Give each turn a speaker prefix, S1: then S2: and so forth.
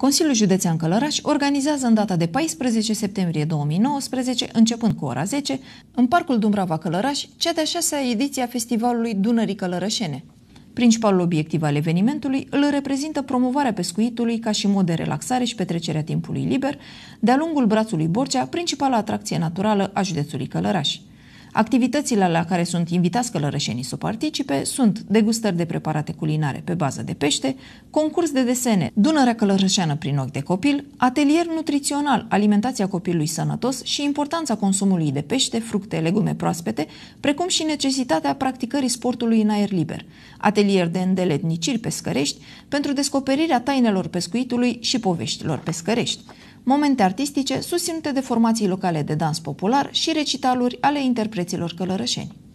S1: Consiliul Județean Călăraș organizează în data de 14 septembrie 2019, începând cu ora 10, în Parcul Dumbrava Călăraș, cea de-a șasea ediție a Festivalului Dunării Călărășene. Principalul obiectiv al evenimentului îl reprezintă promovarea pescuitului ca și mod de relaxare și petrecerea timpului liber de-a lungul brațului Borcea, principala atracție naturală a județului Călărași. Activitățile la care sunt invitați călărășenii să participe sunt degustări de preparate culinare pe bază de pește, concurs de desene, Dunărea călărășeană prin ochi de copil, atelier nutrițional, alimentația copilului sănătos și importanța consumului de pește, fructe, legume proaspete, precum și necesitatea practicării sportului în aer liber, atelier de îndeletniciri pescărești pentru descoperirea tainelor pescuitului și poveștilor pescărești momente artistice susținute de formații locale de dans popular și recitaluri ale interpreților călărășeni.